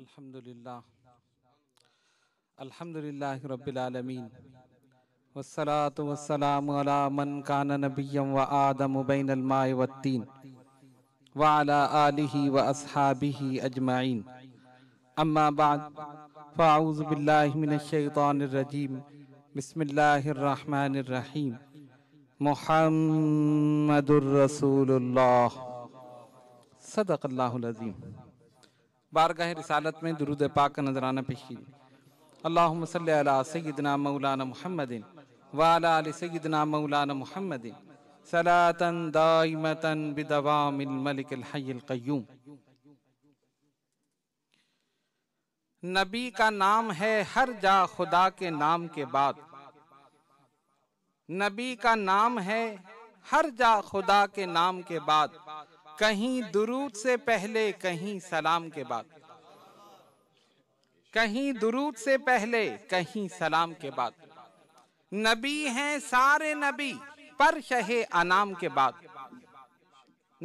अल्हम्दुलिल्लाह अल्हम्दुलिल्लाह रब्बिल आलमीन वस्सलातु वस्सलामु अला मन कान नबिय्यम व आदम बैनल माय वत्तीन व अला आलिहि व अस्हाबिहि अजमाइन अम्मा बाद फअऊज बिल्लाहि मिनश शैतानिर रजीम बिस्मिल्लाहिर रहमानिर रहीम मुहम्मदुर रसूलुल्लाह सदकल्लाहुल अजीम बारगाह रिसालत में दरुद पाक का नजराना पेश कीजिए अल्लाह सल सदना मौलाना महमदिन वाला सदना मौलाना महमदिन सलातन दाइमतन बिदवामिल मलिकल अल कय्यूम नबी का नाम है हर जा खुदा के नाम के बाद नबी का नाम है हर जा खुदा के नाम के बाद कहीं दुरूद से पहले कहीं सलाम के बाद कहीं दुरूद से पहले कहीं सलाम के बाद नबी हैं सारे नबी पर शहे अनाम के बाद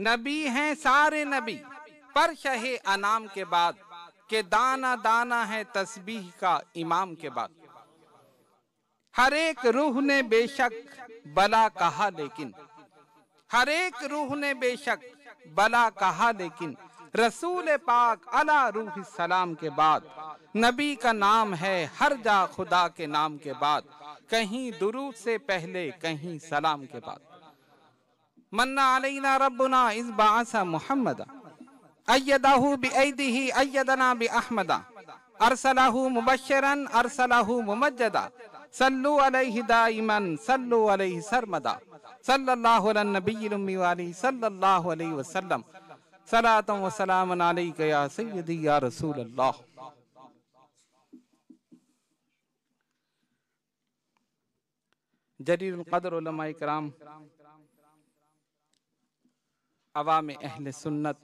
नबी हैं सारे नबी पर शहे अनाम के बाद के दाना दाना है तस्बीह का इमाम के बाद हर एक रूह ने बेशक बला कहा लेकिन हर एक रूह ने बेशक बला कहा लेकिन रसूल पाक अला रूह सलाम के बाद नबी का नाम है हर जा खुदा के नाम के बाद कहीं दुरूद से पहले कहीं सलाम के बाद मन्ना अलैना रब्बुना इस बासा मुहम्मद अयदाहू बि ऐदी अयदना बि अहमदा अरसलाहू मुबशरन अरसलाहू मुमज्जदा सल्लु अलैहि दाइमन सल्लु अलैहि सरमदा सल्लल्लाहु अलैहि नबी वाली सल्लल्लाहु अलैहि वसल्लम सलातम व सलाम अलैक या सय्यदी या रसूल अल्लाह जरील कदर उलमा कराम अवाम अहल सुन्नत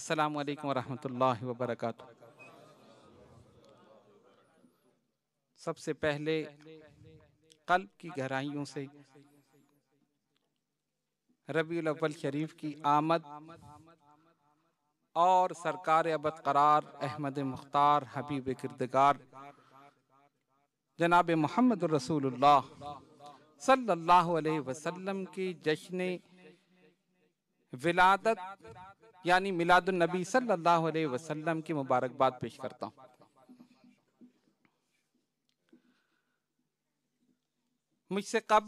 अस्सलाम वालेकुम रहमतुल्लाहि व बरकातहू सबसे पहले कल्ब की गहराइयों से रबी अव्वल शरीफ की आमद और सरकार अबद करार अहमद मुख्तार हबीब किरदगार जनाब मोहम्मद रसूलुल्लाह सल्लल्लाहु अलैहि वसल्लम की जश्न विलादत यानी नबी सल्लल्लाहु अलैहि वसल्लम की मुबारकबाद पेश करता हूँ मुझसे कब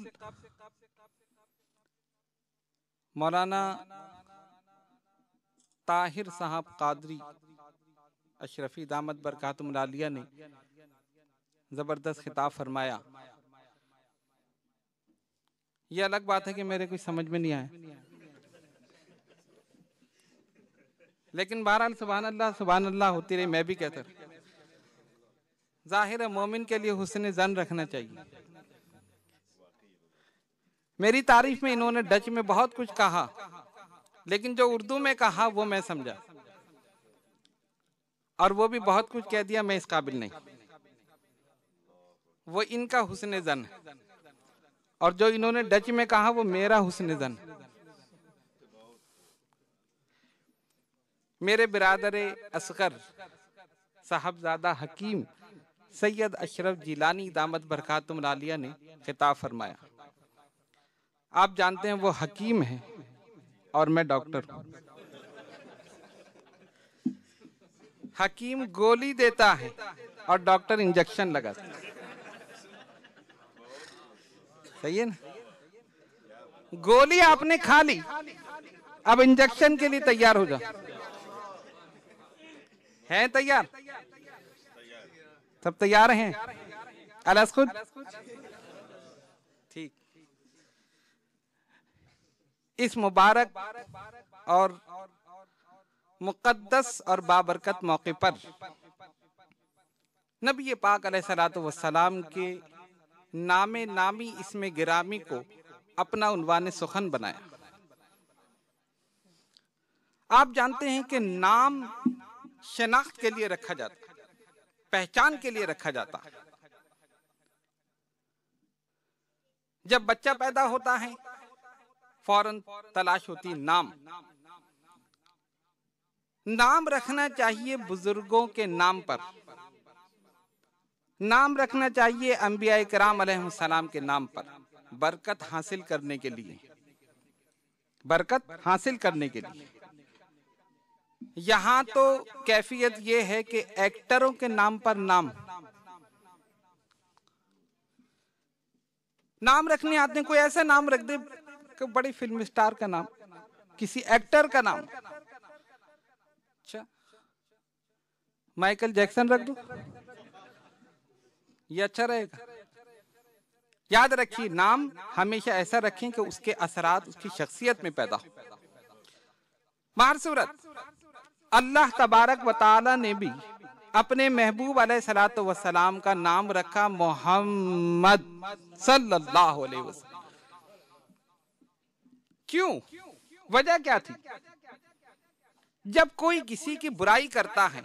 मौलाना ताहिर साहब कादरी अशरफी दामद बरकतमलालिया ने ज़बरदस्त खिताब फरमाया ये अलग बात है कि मेरे कुछ समझ में नहीं आया लेकिन बहरहाल सुबहान अल्लाह सुबहान अल्लाह होती रही मैं भी कहता जाहिर है मोमिन के लिए हुसन जन रखना चाहिए मेरी तारीफ में इन्होंने डच में बहुत कुछ कहा लेकिन जो उर्दू में कहा वो मैं समझा और वो भी बहुत कुछ कह दिया मैं इस काबिल नहीं वो इनका हुसन जन है और जो इन्होंने डच में कहा वो मेरा हुसन जन मेरे बिरादर असगर साहबजादा हकीम सैयद अशरफ जिलानी दामद बरकातुम लालिया ने खिताब फरमाया आप जानते हैं वो हकीम है और मैं डॉक्टर हूं हकीम गोली देता है और डॉक्टर इंजेक्शन लगाता है सही है ना गोली आपने खा ली अब इंजेक्शन के लिए तैयार हो जा है तैयार सब तैयार हैं अलस खुद इस मुबारक और मुकद्दस और बाबरकत मौके पर नबी पाक सलाम के नामे नामी इसमें गिरामी को अपना उनवान सुखन बनाया आप जानते हैं कि नाम शनाख्त के लिए रखा जाता पहचान के लिए रखा जाता जब बच्चा पैदा होता है फौरन तलाश होती नाम नाम रखना चाहिए बुजुर्गों के नाम पर नाम रखना चाहिए अम्बिया कराम सलाम के नाम पर बरकत हासिल करने के लिए बरकत हासिल करने के लिए यहां तो कैफियत यह है कि एक्टरों के नाम पर नाम नाम रखने आते कोई ऐसा नाम रख दे कि बड़ी फिल्म स्टार का नाम किसी एक्टर का नाम अच्छा माइकल जैक्सन रख दो ये अच्छा रहेगा याद रखिए नाम हमेशा ऐसा रखें कि उसके असरात उसकी शख्सियत में पैदा हो मार सूरत अल्लाह तबारक वाला ने भी अपने महबूब सलात का नाम रखा मोहम्मद सल्लल्लाहु अलैहि वसल्लम क्यों वजह क्या थी जब कोई किसी की बुराई करता है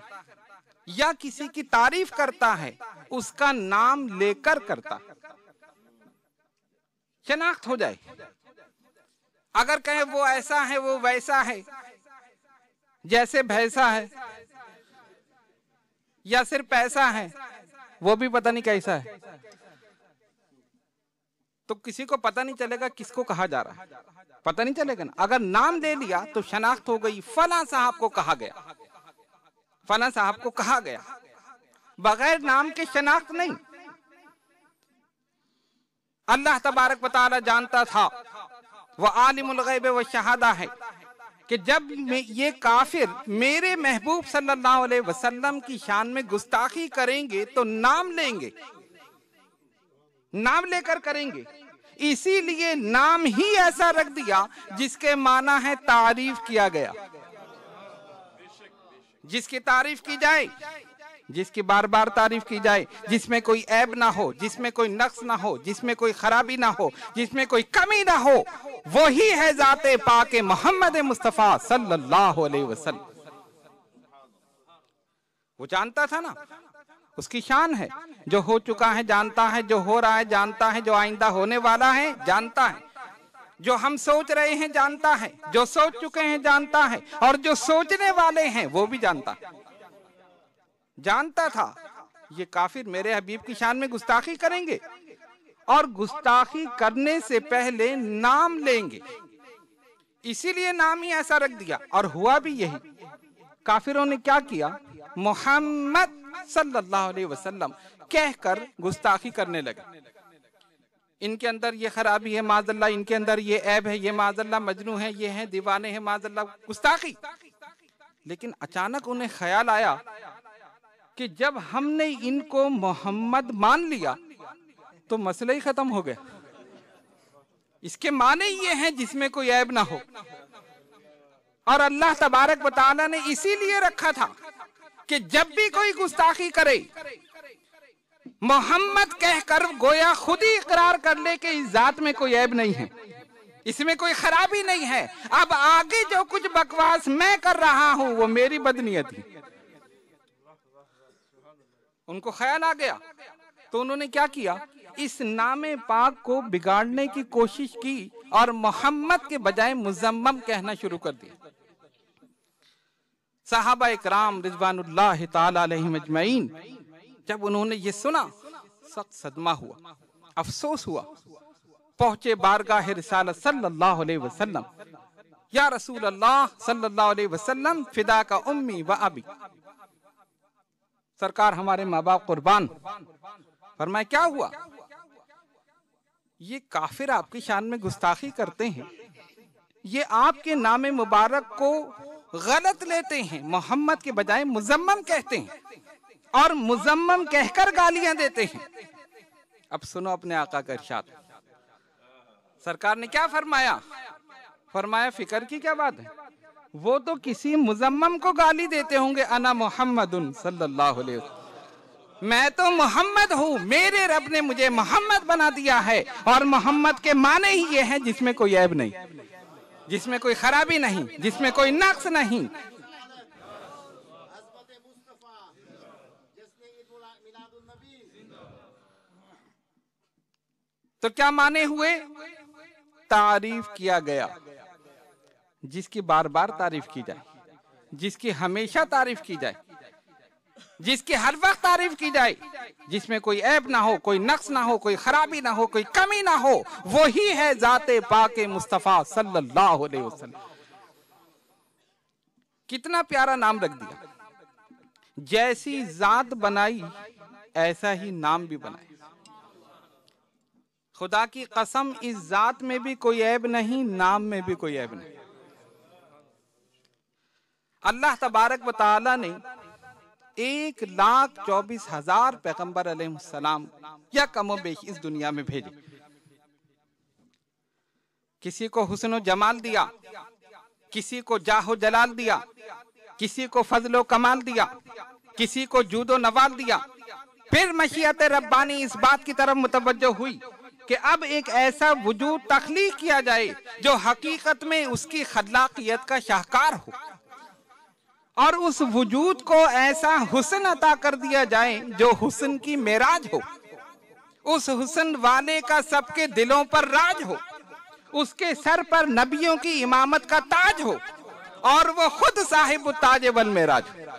या किसी की तारीफ करता है उसका नाम लेकर करता शनाख्त हो जाए अगर कहे वो ऐसा है वो वैसा है जैसे भैसा है या सिर्फ पैसा है वो भी पता नहीं कैसा है तो किसी को पता नहीं चलेगा किसको कहा जा रहा है पता नहीं चलेगा ना अगर नाम ले लिया तो शनाख्त हो गई फला साहब को कहा गया फला साहब को कहा गया बगैर नाम के शनाख्त नहीं अल्लाह तबारक बताला जानता था वह आलिम व शहादा है कि जब ये काफिर मेरे महबूब सल्लल्लाहु अलैहि वसल्लम की शान में गुस्ताखी करेंगे तो नाम लेंगे नाम लेकर करेंगे इसीलिए नाम ही ऐसा रख दिया जिसके माना है तारीफ किया गया जिसकी तारीफ की जाए जिसकी बार बार तारीफ की जाए जिसमें कोई ऐब ना हो जिसमें कोई नक्स ना हो जिसमें कोई खराबी ना हो जिसमें कोई कमी ना हो वही है जाते पाके मोहम्मद मुस्तफ़ा सल्लल्लाहु अलैहि वसल्लम वो जानता था ना उसकी शान है जो हो चुका है जानता है जो हो रहा है जानता है जो आइंदा होने वाला है जानता है जो हम सोच रहे हैं जानता है जो सोच चुके हैं जानता है और जो सोचने वाले हैं वो भी जानता है जानता था ये काफिर मेरे हबीब की शान में गुस्ताखी करेंगे और गुस्ताखी करने से पहले नाम लेंगे इसीलिए नाम ही ऐसा रख दिया और हुआ भी यही काफिरों ने क्या किया मोहम्मद सल्लल्लाहु अलैहि वसल्लम कहकर गुस्ताखी करने लगे इनके अंदर ये खराबी है माजल्ला इनके अंदर ये ऐब है ये माजल्ला मजनू है ये है दीवाने हैं माजल्ला गुस्ताखी लेकिन अचानक उन्हें ख्याल आया कि जब हमने इनको मोहम्मद मान लिया तो मसले ही खत्म हो गए इसके माने ये हैं जिसमें कोई ऐब ना हो और अल्लाह तबारक बताला ने इसीलिए रखा था कि जब भी कोई गुस्ताखी करे मोहम्मद कहकर गोया खुद ही इकरार कर ले के इस जात में कोई ऐब नहीं है इसमें कोई खराबी नहीं है अब आगे जो कुछ बकवास मैं कर रहा हूं वो मेरी बदनीयत है उनको ख्याल आ गया तो उन्होंने क्या किया इस नामे पाक को बिगाड़ने की कोशिश की और मोहम्मद के बजाय मुजम्मम कहना शुरू कर दिया साहबा कराम राम रिजवान जब उन्होंने ये सुना सख्त सदमा हुआ अफसोस हुआ पहुंचे बारगाह सल्लल्लाहु अलैहि वसल्लम या रसूल अल्लाह सल्लल्लाहु अलैहि वसल्लम फिदा का उम्मी व अबी सरकार हमारे माँ बाप कुर्बान फरमाए क्या हुआ ये काफिर आपकी शान में गुस्ताखी करते हैं ये आपके नाम मुबारक को गलत लेते हैं मोहम्मद के बजाय मुजम्मम कहते हैं और मुजम्मम कहकर गालियां देते हैं अब सुनो अपने आका का इर्शाद सरकार ने क्या फरमाया फरमाया फिकर की क्या बात है वो तो किसी मुजम्मम को गाली देते होंगे अना मोहम्मद सल्लल्लाहु अलैहि मैं तो मोहम्मद हूँ मेरे रब ने मुझे मोहम्मद बना दिया है और मोहम्मद के माने ही ये हैं जिसमें कोई ऐब नहीं जिसमें कोई खराबी नहीं जिसमें कोई नक्स नहीं तो क्या माने हुए तारीफ किया गया जिसकी बार बार तारीफ की जाए जिसकी हमेशा तारीफ की जाए जिसकी हर वक्त तारीफ की जाए जिसमें कोई ऐप ना हो कोई नक्स ना हो कोई खराबी ना हो कोई कमी ना हो वही है जाते पाके मुस्तफ़ा सल्लल्लाहु अलैहि वसल्लम कितना प्यारा नाम रख दिया जैसी जात बनाई ऐसा ही नाम भी बनाए खुदा की कसम इस जात में भी कोई ऐब नहीं नाम में भी कोई ऐब नहीं अल्लाह तबारक वाली ने एक लाख चौबीस हजार पैगम्बर सलाम या कमो बेश इस दुनिया में भेजे किसी को हुसन जमाल दिया किसी को जाहो जलाल दिया किसी को फजलो कमाल दिया किसी को जूदो नवाल दिया फिर मशीत रब्बानी इस बात की तरफ मुतवजो हुई कि अब एक ऐसा वजूद तख्लीक किया जाए जो हकीकत में उसकी खदलाकियत का शाहकार हो और उस वजूद को ऐसा हुसन अता कर दिया जाए जो हुसन की मेराज हो उस हुसन वाले का सबके दिलों पर राज हो उसके सर पर नबियों की इमामत का ताज हो और वो खुद साहिब ताज वल मेराज हो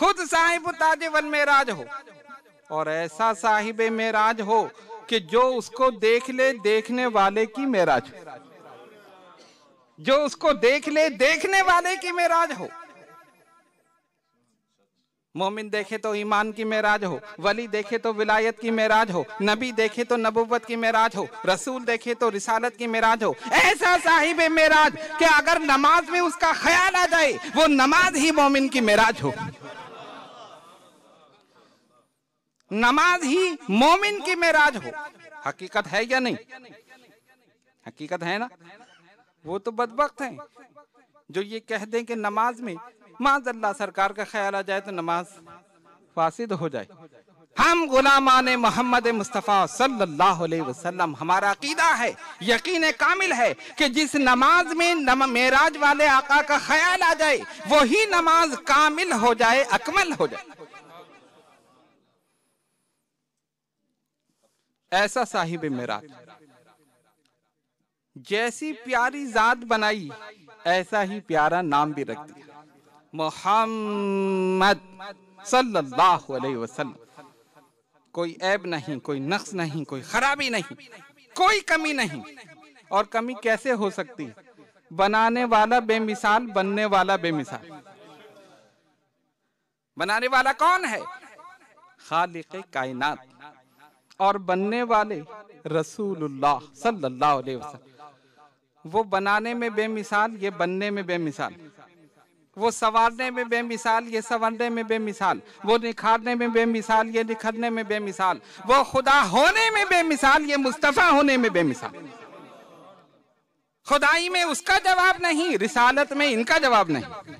खुद साहिब ताज वल मेराज हो और ऐसा साहिब मेराज हो कि जो उसको देख ले देखने वाले की मेराज हो जो उसको देख ले देखने वाले की मेराज हो मोमिन देखे तो ईमान की मेराज हो वली देखे तो विलायत की मेराज हो नबी देखे तो नबुवत की मेराज हो रसूल देखे तो रिसालत की मेराज हो ऐसा साहिब मेराज कि अगर नमाज में उसका ख्याल आ जाए वो नमाज ही मोमिन की मेराज हो नमाज ही मोमिन की मेराज हो हकीकत है या नहीं हकीकत है ना वो तो बदबक हैं जो ये कह दें कि नमाज में माज अल्लाह सरकार का ख्याल आ जाए तो नमाज फासिद हो जाए हम गुलामान मोहम्मद मुस्तफ़ा सल्लल्लाहु अलैहि वसल्लम हमारा अकीदा है यकीन कामिल है कि जिस नमाज में नम, मेराज वाले आका का ख्याल आ जाए वही नमाज कामिल हो जाए अकमल हो जाए ऐसा साहिब मेराज जैसी प्यारी जात बनाई ऐसा ही प्यारा नाम भी रख दिया मोहम्मद सल्लल्लाहु अलैहि वसल्लम कोई ऐब नहीं कोई नक्स नहीं कोई खराबी नहीं कोई कमी नहीं और कमी कैसे हो सकती है बनाने वाला बेमिसाल बनने वाला बेमिसाल बनाने वाला कौन है खालिक कायनात और बनने वाले रसूलुल्लाह सल्लल्लाहु अलैहि वसल्लम वो बनाने में बेमिसाल ये बनने में बेमिसाल वो संवारने में बेमिसाल ये संवरने में बेमिसाल वो निखारने में बेमिसाल ये निखरने में बेमिसाल वो खुदा होने में बेमिसाल ये मुस्तफ़ा होने में बेमिसाल खुदाई में उसका जवाब नहीं रिसालत में इनका जवाब नहीं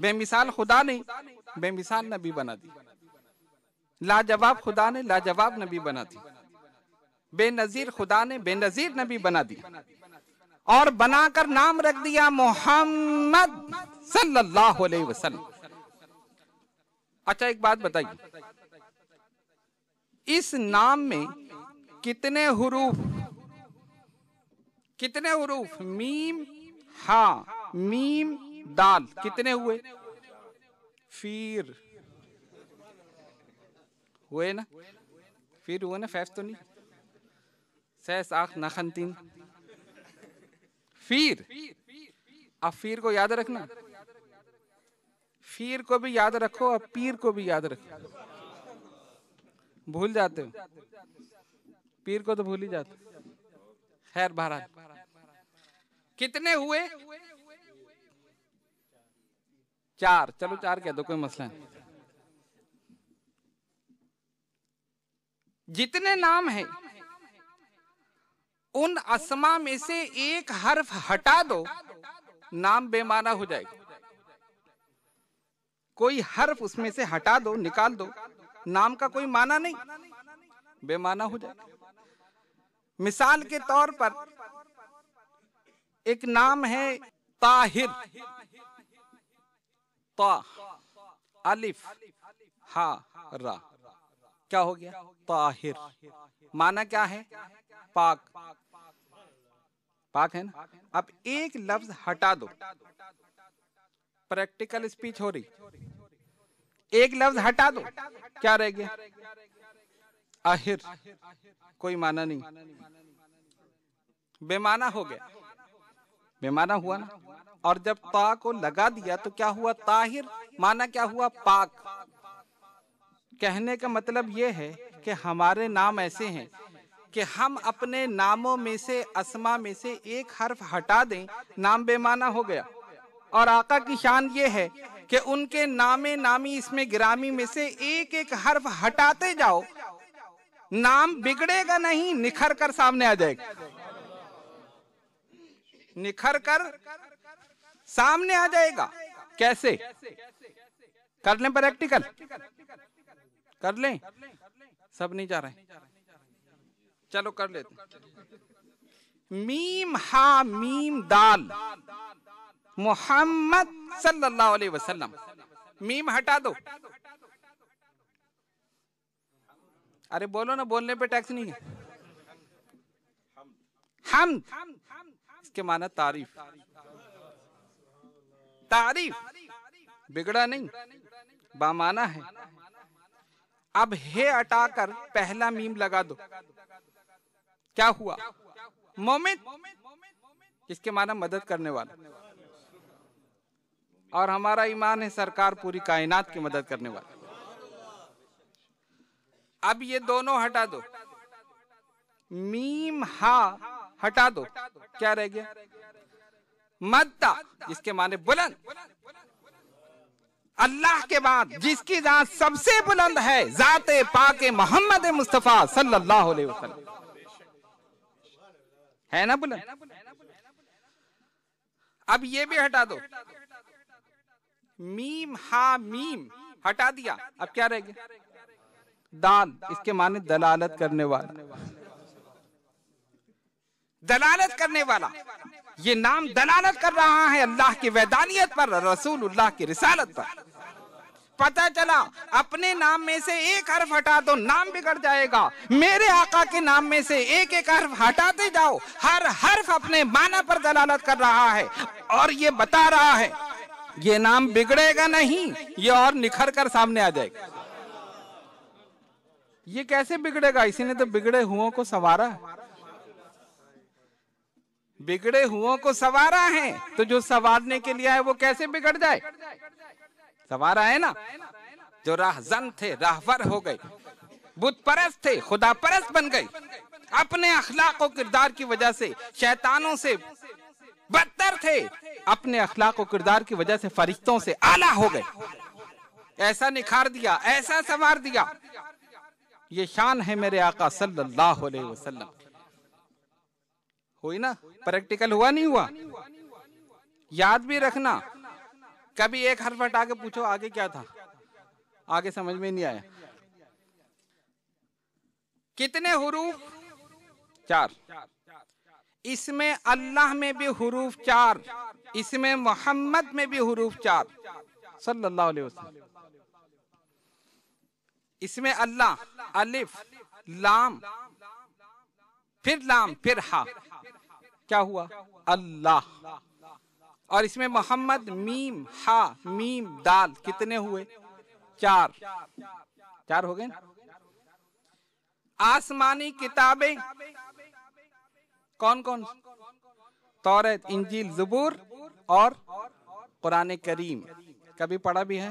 बेमिसाल खुदा नहीं बेमिसाल नबी बना दी लाजवाब खुदा ने लाजवाब नबी बना दी बेनजीर खुदा ने बेनजीर नबी बना दिया और बनाकर नाम रख दिया मोहम्मद सल्लल्लाहु अलैहि वसल्लम अच्छा एक बात बताइए इस नाम में कितने हरूफ कितने हरूफ मीम हा मीम दाल कितने हुए फिर हुए ना फिर हुए ना फैफ तो नहीं सहस आख नखन तीन फिर अब फिर को याद रखना फिर को भी याद रखो और पीर को भी याद रखो भूल जाते हो पीर को तो भूल ही जाते खैर भारत कितने हुए चार चलो चार कह दो कोई मसला है जितने नाम है उन असमा में से एक हर्फ हटा दो नाम बेमाना हो जाएगा कोई हर्फ उसमें से हटा दो निकाल दो नाम का कोई माना नहीं बेमाना हो जाएगा मिसाल के तौर पर एक नाम है ताहिर ता अलिफ हा रा क्या हो गया ताहिर माना क्या है पाक पाक है ना अब एक लफ्ज हटा दो प्रैक्टिकल स्पीच हो रही एक लफ्ज हटा दो क्या रह गया आहिर कोई माना नहीं बेमाना हो गया बेमाना हुआ ना और जब ता को लगा दिया तो क्या हुआ ताहिर माना क्या हुआ पाक कहने का मतलब यह है कि हमारे नाम ऐसे हैं कि हम अपने नामों में से असमा में से एक हर्फ हटा दें नाम बेमाना हो गया और आका की शान ये है कि उनके नामे नामी इसमें ग्रामी में से एक एक हर्फ हटाते जाओ नाम बिगड़ेगा नहीं निखर कर सामने आ जाएगा निखर कर सामने आ जाएगा कैसे कर लें प्रैक्टिकल कर लें सब नहीं जा रहे चलो कर लेते मीम हा मीम दाल मोहम्मद सल्लल्लाहु अलैहि वसल्लम मीम हटा दो अरे बोलो ना बोलने पे टैक्स नहीं है हम इसके माना तारीफ तारीफ बिगड़ा नहीं बामाना है अब हे हटाकर पहला मीम लगा दो क्या हुआ मोमिन इसके माना मदद करने वाला और हमारा ईमान है सरकार पूरी कायनात की मदद करने वाला अब ये दोनों हटा दो मीम हा हटा दो क्या रह गया मद्दा जिसके माने बुलंद अल्लाह के बाद जिसकी जात सबसे बुलंद है जाते पाके मोहम्मद मुस्तफ़ा सल्लल्लाहु अलैहि वसल्लम है ना बुलंद अब ये भी हटा दो मीम हा मीम हटा दिया अब क्या रह गया दान इसके माने दलालत करने वाला दलालत करने वाला ये नाम दलालत कर रहा है अल्लाह की वैदानियत पर रसूल अल्लाह की रिसालत पर पता चला अपने नाम में से एक हर्फ हटा दो नाम बिगड़ जाएगा मेरे आका के नाम में से एक एक हर्फ हटाते जाओ हर हर्फ अपने माना पर दलालत कर रहा है और ये बता रहा है ये नाम बिगड़ेगा नहीं ये और निखर कर सामने आ जाएगा ये कैसे बिगड़ेगा इसी ने तो बिगड़े हुओं को सवारा बिगड़े हुओं को सवारा है तो जो सवारने के लिए है वो कैसे बिगड़ जाए गवारा है ना जो राहजन थे राहवर हो गए बुत परस्त थे खुदा परस्त बन गए अपने अखलाक किरदार की वजह से शैतानों से बदतर थे अपने अखलाक किरदार की वजह से फरिश्तों से आला हो गए ऐसा निखार दिया ऐसा संवार दिया ये शान है मेरे आका सल्लल्लाहु अलैहि वसल्लम हुई ना प्रैक्टिकल हुआ नहीं हुआ याद भी रखना कभी एक हर्फ हटा के पूछो आगे क्या था आगे समझ में नहीं आया कितने हरूफ चार इसमें अल्लाह में भी हरूफ चार इसमें मोहम्मद में भी हरूफ चार सल्लल्लाहु अलैहि वसल्लम इसमें अल्लाह अलिफ लाम फिर लाम फिर हा क्या हुआ अल्लाह और इसमें मोहम्मद मीम हा मीम दाल कितने हुए चार चार हो गए आसमानी किताबें कौन कौन तौरत इंजील जबूर और कुरान करीम कभी पढ़ा भी है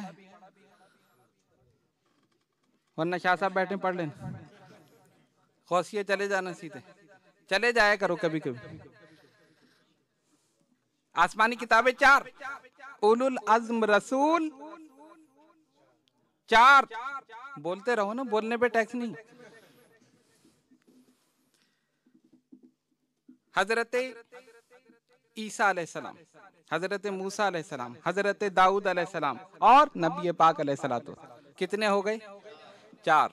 वरना शाह साहब बैठे पढ़ लेना खौसिए चले जाना सीधे चले जाया करो कभी कभी आसमानी किताबें चार उलुल अजम रसूल चार बोलते रहो ना बोलने पे टैक्स नहीं हजरत ईसा सलाम हजरत मूसा सलाम हजरत दाऊद सलाम और नबी पाक सलातो कितने हो गए चार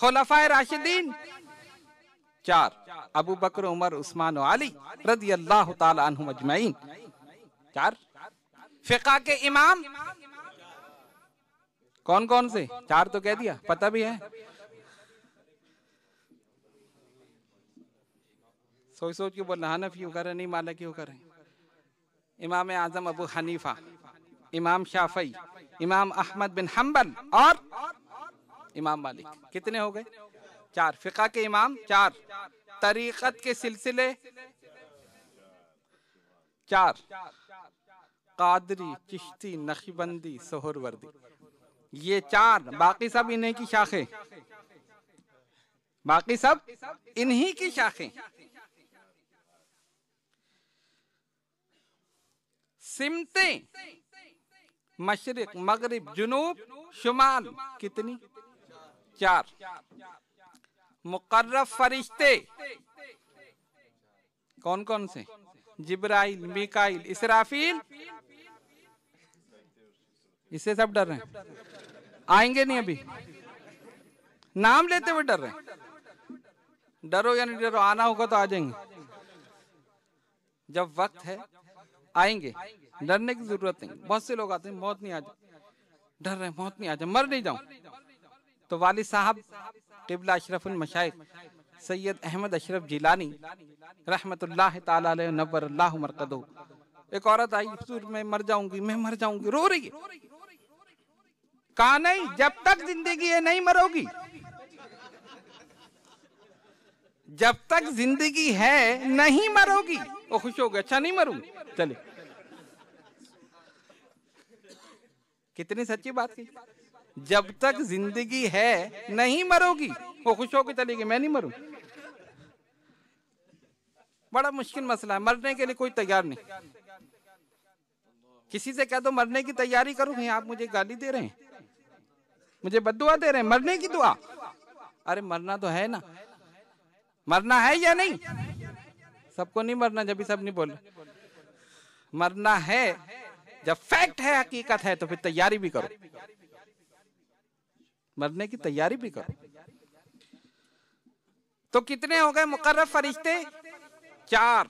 खुलफा राशिदीन चार अबू बकर उमर उस्मान अली रदी अल्लाह तजमैन चार फिका के इमाम कौन कौन से चार तो कह दिया पता भी है सोच सोच के बोलना हनफी होकर नहीं मालिक होकर इमाम आजम अबू हनीफा इमाम शाफई इमाम अहमद बिन हम्बल और इमाम मालिक कितने हो गए चार फिका के इमाम चार तरीकत के सिलसिले चार कादरी चिश्ती नखीबंदी वर्दी ये चार बाकी सब इन्हीं की शाखें बाकी सब इन्हीं की शाखें सिमते मशरक मगरब जुनूब शुमाल कितनी चार मुकर्रब फरिश्ते कौन कौन से जिब्राइल मिकाइल इसराफील इससे सब डर रहे हैं आएंगे नहीं अभी नाम लेते हुए डर रहे डरो या नहीं डरो आना होगा तो आ जाएंगे जब वक्त है आएंगे डरने की जरूरत नहीं बहुत से लोग आते हैं मौत नहीं आ जाए डर रहे मौत नहीं आ जाए मर नहीं जाऊं तो वाली साहब किबला अशरफुल मशाइख सैयद अहमद अशरफ जिलानी रहमतुल्लाह नबर मरकदो एक औरत आई मैं मर जाऊंगी मैं मर जाऊंगी रो रही है कहा नहीं जब तक जिंदगी है नहीं मरोगी जब तक जिंदगी है नहीं मरोगी वो खुश हो गया अच्छा नहीं मरूंगी चले कितनी सच्ची बात की जब तक जिंदगी है नहीं मरोगी वो खुश होकर चलेगी मैं नहीं मरू बड़ा मुश्किल मसला है मरने के लिए कोई तैयार नहीं किसी से कह दो मरने की तैयारी करो कहीं आप मुझे गाली दे रहे हैं मुझे बदुआ दे रहे हैं मरने की दुआ अरे मरना तो है ना मरना है या नहीं सबको नहीं मरना जब सब नहीं बोले मरना है जब फैक्ट है हकीकत है तो फिर तैयारी भी करो मरने की तैयारी भी करो तो कितने हो गए मुकर फरिश्ते चार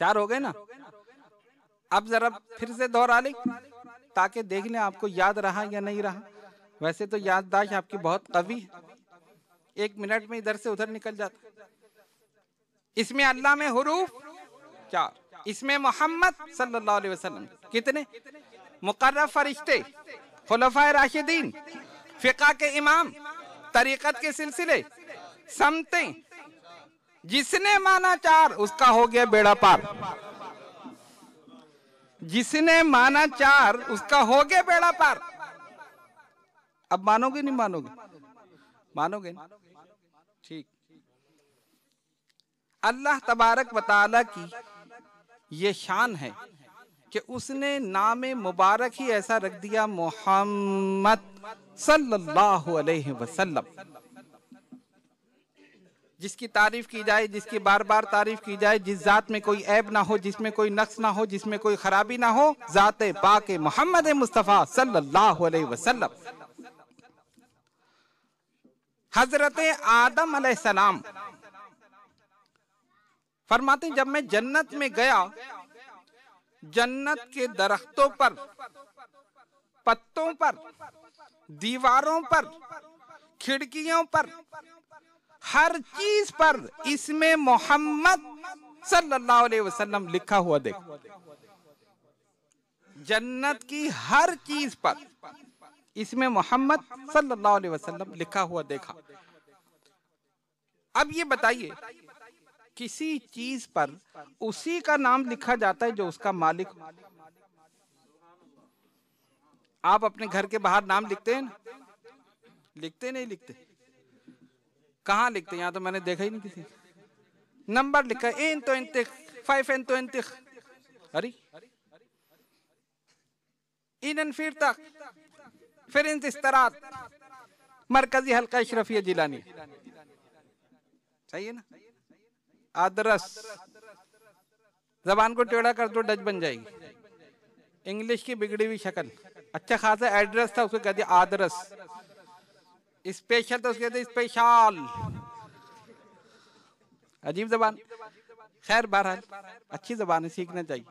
चार हो गए ना अब जरा फिर से दोहरा ले ताकि देख लें आपको याद रहा या नहीं रहा वैसे तो याददाश्त आपकी बहुत कवी है एक मिनट में इधर से उधर निकल जाता इसमें अल्लाह में हरूफ चार इसमें मोहम्मद सल्लल्लाहु अलैहि वसल्लम कितने मुकर्र फरिश्ते खुलफा राशिदीन फिका के इमाम तरीकत के सिलसिले समते जिसने माना चार उसका हो गया बेड़ा पार जिसने माना चार उसका हो गया बेड़ा पार अब मानोगे नहीं मानोगे मानोगे ठीक अल्लाह तबारक वाली की ये शान है कि उसने नाम मुबारक ही ऐसा रख दिया मोहम्मद सल्लल्लाहु अलैहि वसल्लम जिसकी तारीफ की जाए जिसकी बार बार तारीफ की जाए जिस जात में कोई ऐब ना हो जिसमें कोई नक्स ना हो जिसमें कोई खराबी ना हो जाते पाके मोहम्मद मुस्तफ़ा सल्लल्लाहु अलैहि वसल्लम हजरत आदम सलाम फरमाते जब मैं जन्नत में गया जन्नत के दरख्तों पर पत्तों पर दीवारों पर खिड़कियों पर हर चीज पर इसमें मोहम्मद सल्लल्लाहु अलैहि वसल्लम लिखा हुआ देखो जन्नत की हर चीज पर इसमें मोहम्मद सल्लल्लाहु अलैहि वसल्लम लिखा हुआ देखा अब ये बताइए किसी चीज पर उसी का नाम लिखा जाता है जो उसका मालिक आप अपने घर के बाहर नाम लिखते हैं ना लिखते नहीं लिखते कहा लिखते यहाँ तो मैंने देखा ही नहीं किसी नंबर लिखा एन तो एंतिक फाइव एन तो अरे इन एन फिर तक फिर तरह मरकजी हल्का इशरफिया जिलानी सही है ना आदरस जबान को टेढ़ा कर दो डच बन जाएगी इंग्लिश की बिगड़ी हुई शक्ल अच्छा खासा एड्रेस था उसको कहते आदरस स्पेशल तो उसको कहते स्पेशल अजीब जबान खैर बहरहाल अच्छी जबान है सीखना चाहिए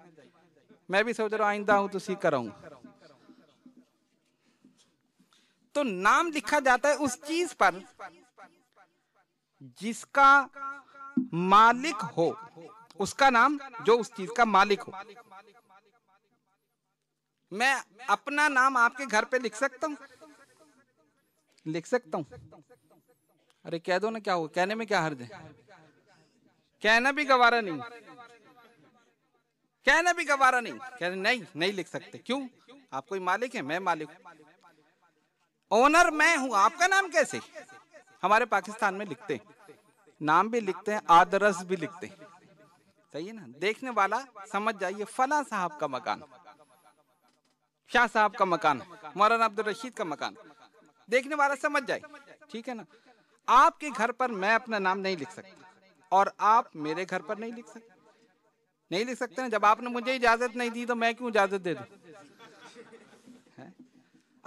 मैं भी सोच रहा हूँ आइंदा हूँ तो सीख कर आऊंगा तो नाम लिखा जाता है उस चीज पर जिसका मालिक हो उसका नाम जो उस चीज का मालिक हो मैं अपना नाम आपके घर पे लिख सकता हूँ लिख सकता हूँ अरे कह दो ना क्या हो कहने में क्या हर्ज है कहना भी गवारा नहीं कहना भी गवारा नहीं कह नहीं नहीं लिख सकते क्यों आप कोई मालिक है मैं मालिक ओनर मैं हूं आपका नाम कैसे हमारे पाकिस्तान में लिखते नाम भी लिखते हैं आदरस भी लिखते हैं सही है ना देखने वाला समझ जाइए फला साहब का मकान शाह साहब का मकान मौलाना अब्दुल रशीद का मकान देखने वाला समझ जाए ठीक है ना आपके घर पर मैं अपना नाम नहीं लिख सकता और आप मेरे घर पर नहीं लिख सकते नहीं लिख सकते ना जब आपने मुझे इजाजत नहीं दी तो मैं क्यों इजाजत दे दू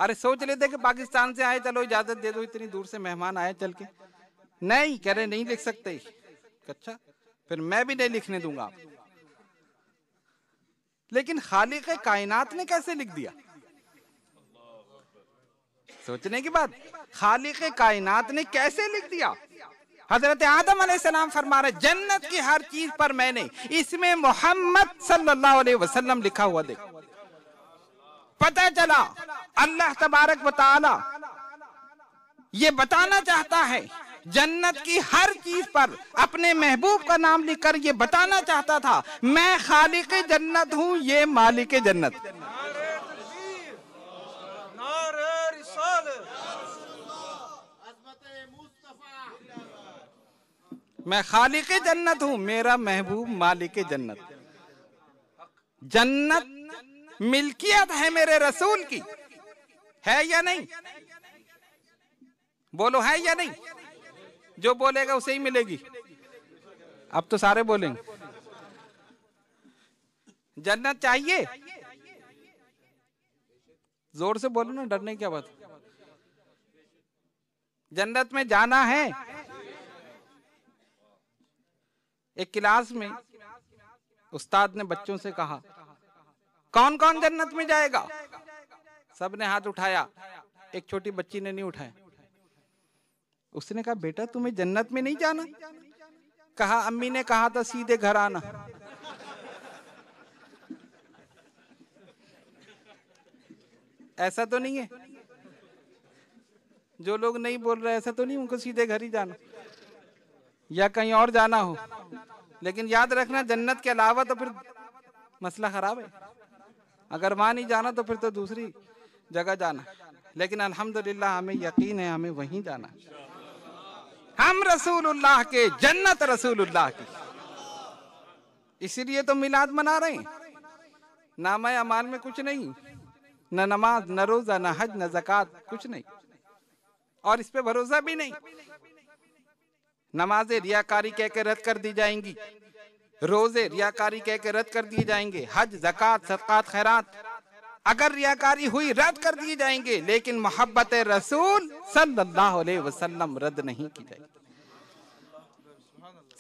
अरे सोच लेते कि पाकिस्तान से आए चलो इजाजत दे दो इतनी दूर से मेहमान आए चल के नहीं कह रहे नहीं लिख सकते अच्छा फिर मैं भी नहीं लिखने दूंगा आपको लेकिन खालिक कायनात ने कैसे लिख दिया सोचने की बात खालिक कायनात ने कैसे लिख दिया हजरत आदम सलाम फरमा रहे जन्नत की हर चीज पर मैंने इसमें मोहम्मद सल्लल्लाहु अलैहि वसल्लम लिखा हुआ देखा पता चला अल्लाह तबारक बताला ये बताना चाहता है जन्नत की हर चीज पर अपने महबूब का नाम लिखकर ये बताना चाहता था मैं खालिक जन्नत हूँ ये मालिक जन्नत मैं खालिक जन्नत हूँ मेरा महबूब मालिक जन्नत जन्नत मिल्कियत है मेरे रसूल की है या नहीं बोलो है या नहीं जो बोलेगा उसे ही मिलेगी अब तो सारे बोलेंगे जन्नत चाहिए जोर से बोलो ना डरने क्या बात जन्नत में जाना है एक क्लास में उस्ताद ने बच्चों से कहा कौन कौन जन्नत में जाएगा सबने हाथ उठाया एक छोटी बच्ची ने नहीं उठाया उसने कहा बेटा तुम्हें जन्नत में नहीं जाना कहा अम्मी ने कहा था सीधे घर आना ऐसा तो नहीं है जो लोग नहीं बोल रहे ऐसा तो नहीं उनको सीधे घर ही जाना या कहीं और जाना हो लेकिन याद रखना जन्नत के अलावा तो फिर मसला खराब है अगर वहां नहीं जाना तो फिर तो दूसरी जगह जाना लेकिन अल्हम्दुलिल्लाह हमें यकीन है हमें वहीं जाना हम रसूलुल्लाह के जन्नत रसूलुल्लाह की इसीलिए तो मिलाद मना रहे हैं नामा अमाल में कुछ नहीं न नमाज न रोजा न हज न जक़ात कुछ नहीं और इस पे भरोसा भी नहीं नमाजें रियाकारी कह के रद्द कर दी जाएंगी रोजे रियाकारी कह के रद्द कर दिए जाएंगे हज जक़ात सदक़ात खैरात अगर रियाकारी हुई रद्द कर दिए जाएंगे लेकिन मोहब्बत रसूल सल्लल्लाहु अलैहि वसल्लम रद्द नहीं की जाएगी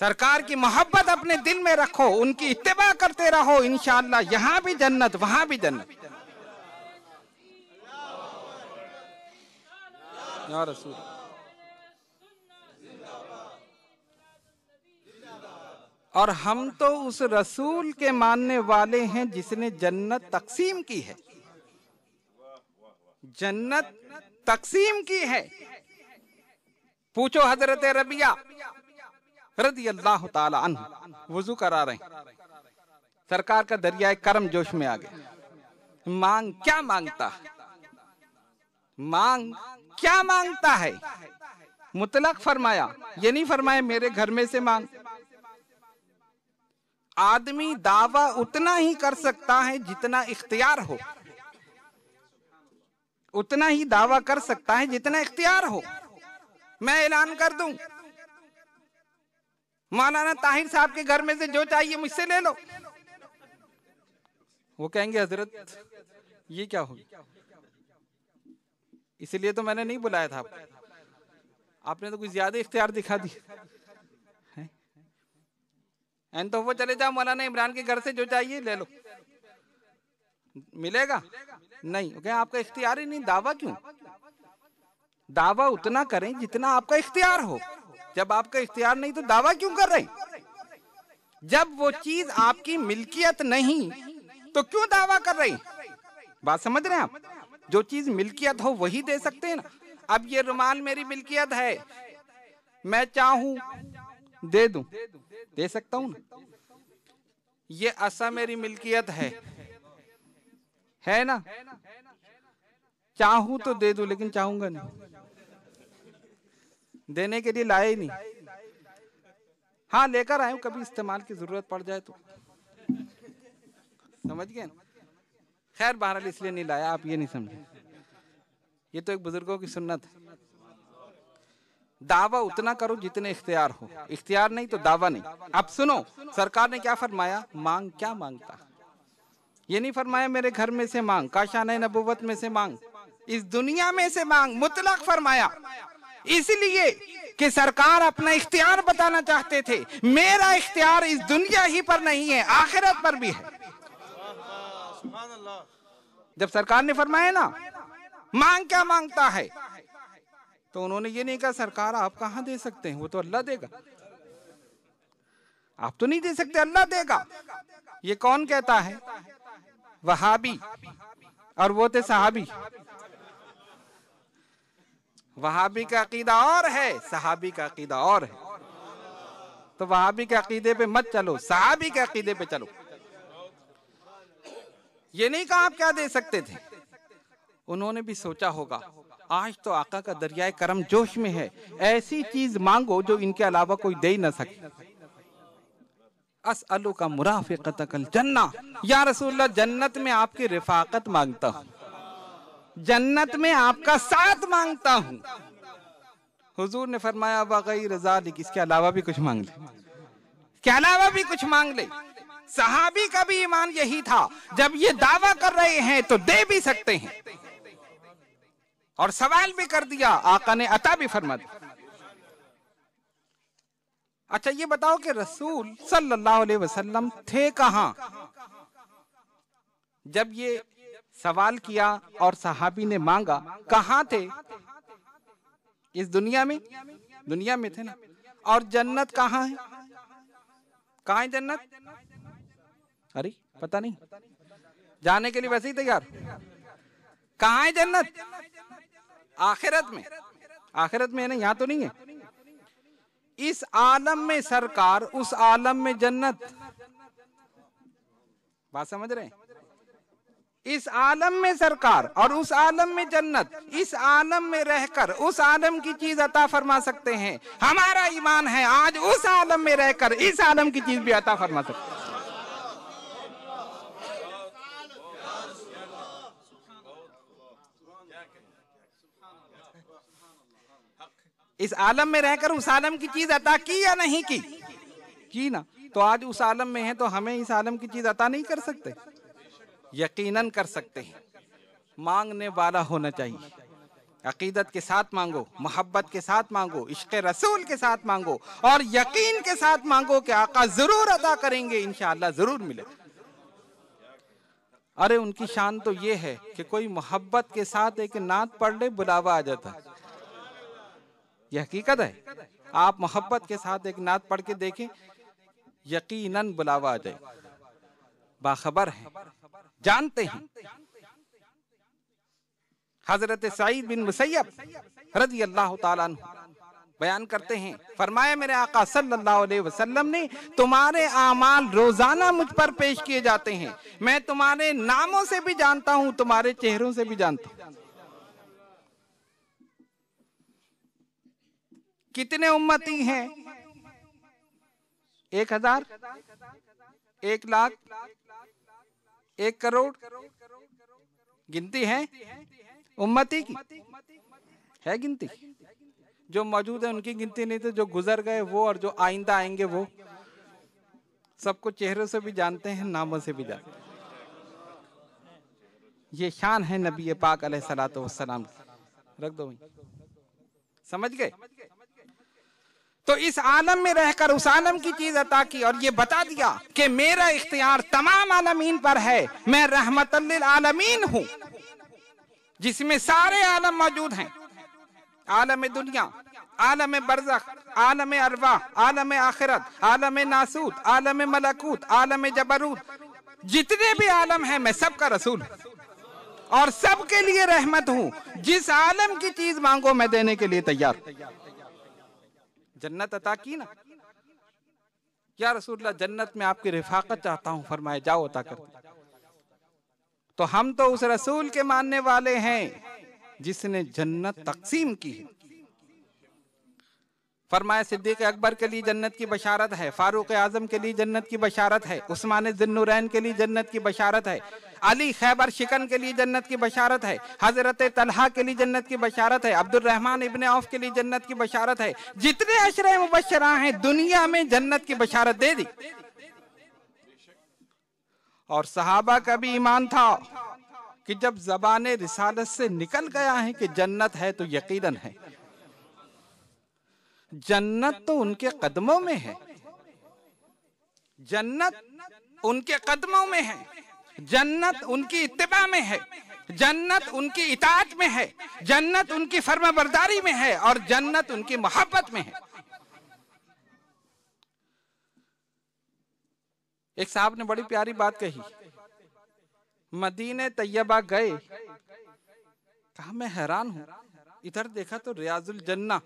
सरकार की मोहब्बत अपने दिल में रखो उनकी इतबा करते रहो इनशाला यहाँ भी जन्नत वहां भी जन्नत रसूल और हम तो उस रसूल के मानने वाले हैं जिसने जन्नत तकसीम की है जन्नत तकसीम की है पूछो हजरत रबिया रदी अल्लाह वजू करा रहे सरकार का दरिया करम जोश में आ गया मांग क्या मांगता है मांग क्या मांगता है मुतलक फरमाया ये नहीं फरमाया मेरे घर में से मांग आदमी दावा उतना ही कर सकता है जितना इख्तियार हो उतना ही दावा कर सकता है जितना इख्तियार हो मैं ऐलान कर दू मौलाना ताहिर साहब के घर में से जो चाहिए मुझसे ले लो वो कहेंगे हजरत ये क्या हो इसलिए तो मैंने नहीं बुलाया था आपने तो कुछ ज्यादा इख्तियार दिखा दिया एन तो वो चले जाओ मौलाना इमरान के घर से जो चाहिए ले लो मिलेगा नहीं क्या आपका इख्तियार ही नहीं दावा क्यों दावा उतना करें जितना आपका इख्तियार हो जब आपका इख्तियार नहीं तो दावा क्यों कर रहे जब वो चीज आपकी मिल्कियत नहीं तो क्यों दावा कर रही बात समझ रहे हैं आप जो चीज मिल्कियत हो वही दे सकते हैं ना अब ये रुमाल मेरी मिल्कियत है मैं चाहूं दे दूं दे सकता हूं ना ये असा मेरी मिल्कियत है है ना चाहूं तो दे दू लेकिन चाहूंगा नहीं देने के लिए लाए ही नहीं हाँ लेकर आयु कभी इस्तेमाल की जरूरत पड़ जाए तो समझ गए खैर बहरहाल इसलिए नहीं लाया आप ये नहीं समझे ये तो एक बुजुर्गों की सुन्नत है दावा उतना करो जितने इख्तियार हो इख्तियार नहीं तो दावा नहीं अब सुनो सरकार ने क्या फरमाया मांग क्या मांगता ये नहीं फरमाया मेरे घर में से मांग काशान नबूवत में से मांग इस दुनिया में से मांग मुतलक फरमाया इसलिए कि सरकार अपना इख्तियार बताना चाहते थे मेरा इख्तियार इस दुनिया ही पर नहीं है आखिरत पर भी है जब सरकार ने फरमाया ना मांग क्या मांगता है तो उन्होंने ये नहीं कहा सरकार आप कहा दे सकते हैं वो तो अल्लाह देगा आप तो नहीं दे सकते अल्लाह देगा ये कौन कहता है वहाबी और वो थे सहाबी वहाबी का अकीदा और है सहाबी का अकीदा और है तो वहाबी के अकीदे पे मत चलो सहाबी के अकीदे पे चलो ये नहीं कहा आप क्या दे सकते थे उन्होंने भी सोचा होगा आज तो आका का दरियाए करम जोश में है ऐसी चीज मांगो जो इनके अलावा कोई दे ही ना सके असअलु का मुराफिकत जन्ना या रसूल्ला जन्नत में आपकी रिफाकत मांगता हूँ जन्नत में आपका साथ मांगता हूँ हुजूर ने फरमाया वाकई रजा ली इसके अलावा भी कुछ मांग ले के अलावा भी कुछ मांग ले सहाबी का भी ईमान यही था जब ये दावा कर रहे हैं तो दे भी सकते हैं और सवाल भी कर दिया आका ने अता भी फरमा दिया अच्छा ये बताओ कि रसूल सल्लल्लाहु अलैहि वसल्लम थे कहा जब ये सवाल किया और सहाबी ने मांगा कहा थे इस दुनिया में दुनिया में थे ना और जन्नत कहाँ है कहा है जन्नत अरे पता नहीं जाने के लिए वैसे ही तैयार कहा है जन्नत आखिरत में आखिरत में है ना यहाँ तो नहीं है इस आलम में सरकार उस आलम में जन्नत बात समझ रहे हैं इस आलम में सरकार और उस आलम में जन्नत इस आलम में रहकर उस आलम की चीज अता फरमा सकते हैं हमारा ईमान है आज उस आलम में रहकर इस आलम की चीज भी अता फरमा सकते हैं इस आलम में रहकर उस आलम की चीज अता की या नहीं की की ना तो आज उस आलम में है तो हमें इस आलम की चीज अता नहीं कर सकते यकीनन कर सकते हैं मांगने वाला होना चाहिए अकीदत के साथ मांगो मोहब्बत के साथ मांगो इश्क रसूल के साथ मांगो और यकीन के साथ मांगो कि आका जरूर अदा करेंगे इनशाला जरूर मिले अरे उनकी शान तो ये है कि कोई मोहब्बत के साथ एक नात पढ़ ले बुलावा आ जाता ये हकीकत है आप मोहब्बत के साथ एक नात पढ़ के देखें यकीनन बुलावा आ जाए बाखबर है जानते हैं हजरत सईद बिन मुसैब रजी अल्लाह बयान करते हैं फरमाया मेरे आका सल्लल्लाहु अलैहि वसल्लम ने तुम्हारे आमाल रोजाना मुझ पर पेश किए जाते हैं मैं तुम्हारे नामों से भी जानता हूँ तुम्हारे चेहरों से भी जानता हूँ कितने उम्मती हैं एक हजार एक लाख एक करोड़ गिनती है उम्मती की है गिनती जो मौजूद है उनकी गिनती नहीं तो जो गुजर गए वो और जो आइंदा आएंगे वो सबको चेहरों से भी जानते हैं नामों से भी जानते हैं ये शान है नबी पाक सलात रख दो समझ गए तो इस आलम में रहकर उस आलम की चीज अता की और ये बता दिया कि मेरा इख्तियार तमाम आलमीन पर है मैं रहमत आलमीन हूं जिसमें सारे आलम मौजूद हैं आलम दुनिया आलम बरजक आलम अरवा आलम आखिरत आलम नासूत आलम मलकूत आलम जबरूत जितने भी आलम हैं मैं सबका रसूल और सबके लिए रहमत हूँ जिस आलम की चीज मांगो मैं देने के लिए तैयार जन्नत अता की ना क्या रसूल्ला जन्नत में आपकी रिफाकत चाहता हूँ फरमाए जाओ अता कर तो हम तो उस रसूल के मानने वाले हैं जिसने जन्नत तकसीम की है फरमाया सिद्दीक अकबर के लिए जन्नत की बशारत है फारूक आजम के लिए जन्नत की बशारत है उस्मान जिन्नुरैन के लिए जन्नत की बशारत है अली खैबर शिकन के लिए जन्नत की बशारत है हजरत तलहा के लिए जन्नत की बशारत है रहमान इब्ने औफ के लिए जन्नत की बशारत है जितने अशर मुबशरा हैं दुनिया में जन्नत की बशारत दे दी और सहाबा का भी ईमान था कि जब जबान रिसालत से निकल गया है कि जन्नत है तो यकीनन है जन्नत तो उनके कदमों में है जन्नत उनके कदमों में है जन्नत उनकी इतबा में है जन्नत उनकी इतात में है जन्नत उनकी फर्मा बरदारी में है और जन्नत उनकी मोहब्बत में है एक साहब ने बड़ी प्यारी बात कही मदीने तैयबा गए कहा मैं हैरान हूं इधर देखा तो रियाजुल जन्ना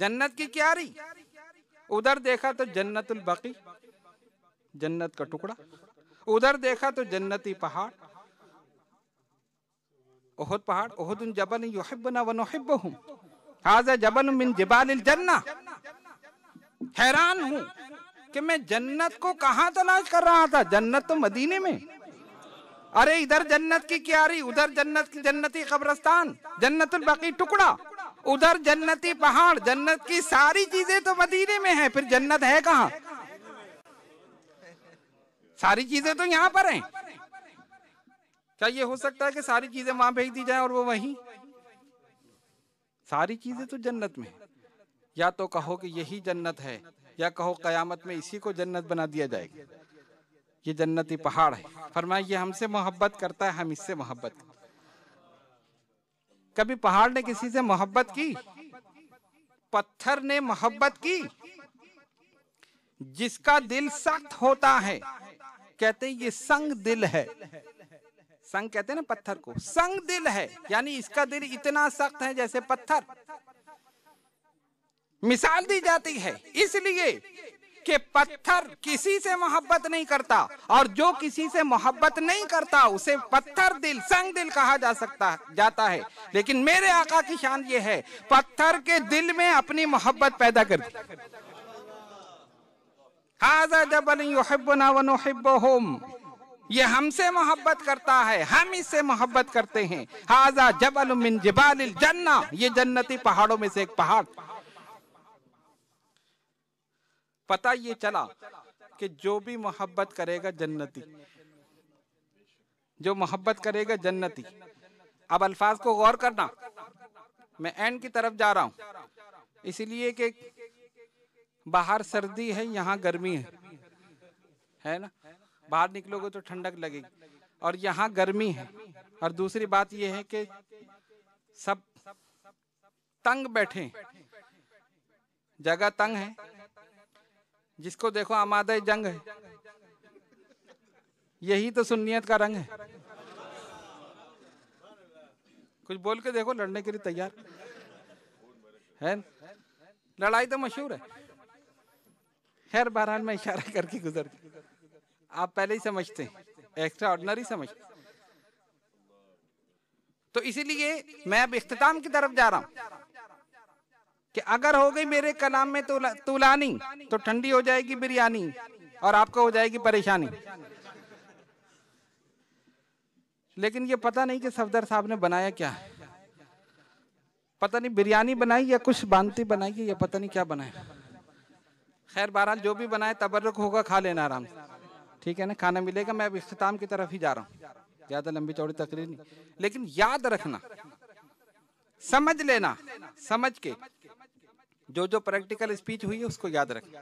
जन्नत की क्या रही उधर देखा तो जन्नतुल बकी जन्नत का टुकड़ा उधर देखा तो जन्नती पहाड़ ओहद पहाड़ ओहद उन जबन युहिबना वनुहिब हूँ हाजा जबन मिन जबाल जन्ना हैरान हूँ कि मैं जन्नत को कहाँ तलाश कर रहा था जन्नत तो मदीने में अरे इधर जन्नत की क्यारी उधर जन्नत की जन्नती कब्रस्तान जन्नतुल बाकी टुकड़ा उधर जन्नती पहाड़ जन्नत की सारी चीजें तो मदीने में है फिर जन्नत है कहा सारी चीजें तो यहाँ पर हैं क्या ये हो सकता है कि सारी चीजें वहां भेज दी जाए और वो वहीं सारी चीजें तो जन्नत में या तो कहो कि यही जन्नत है या कहो कयामत में इसी को जन्नत बना दिया जाएगा ये जन्नती पहाड़ है फरमाइए ये हमसे मोहब्बत करता है हम इससे मोहब्बत करते कभी पहाड़ ने किसी से मोहब्बत की पत्थर ने मोहब्बत की जिसका दिल सख्त होता है कहते हैं ये संग दिल है संग कहते हैं ना पत्थर को संग दिल है यानी इसका दिल इतना सख्त है जैसे पत्थर मिसाल दी जाती है इसलिए कि पत्थर किसी से मोहब्बत नहीं करता और जो किसी से मोहब्बत नहीं करता उसे पत्थर दिल संग दिल कहा जा सकता जाता है लेकिन मेरे आका की शान ये है पत्थर के दिल में अपनी मोहब्बत पैदा कर दी हाजा ये हमसे मोहब्बत करता है हम इससे मोहब्बत करते हैं हाजा जबल मिन जबाल जन्ना ये जन्नती पहाड़ों में से एक पहाड़ पता ये चला कि जो भी मोहब्बत करेगा जन्नती जो मोहब्बत करेगा जन्नती अब अल्फाज को गौर करना मैं एंड की तरफ जा रहा हूं इसलिए कि बाहर सर्दी है यहाँ गर्मी है है ना बाहर निकलोगे तो ठंडक लगेगी और यहाँ गर्मी है और दूसरी बात यह है कि सब तंग बैठे जगह तंग है जिसको देखो आमादा जंग है यही तो सुन्नियत का रंग है कुछ बोल के देखो लड़ने के लिए तैयार है लड़ाई तो मशहूर है खैर बहरहाल में इशारा करके गुजर आप पहले ही समझते हैं एक्स्ट्रा ऑर्डनरी समझते तो इसीलिए मैं अब इख्ताम की तरफ जा रहा हूं कि अगर हो गई मेरे कलाम में तुला, तुलानी तो ठंडी हो जाएगी बिरयानी और आपको हो जाएगी परेशानी लेकिन ये पता नहीं कि सफदर साहब ने बनाया क्या है पता नहीं बिरयानी बनाई या कुछ बांती बनाई या पता नहीं क्या बनाया खैर बहरहाल जो भी बनाए तबर्रक होगा खा लेना आराम से ठीक है ना खाना मिलेगा मैं अब इख्ताम की तरफ ही जा रहा हूँ ज्यादा लंबी चौड़ी तकरीर नहीं लेकिन याद रखना समझ लेना समझ के जो जो प्रैक्टिकल स्पीच हुई है उसको याद रखें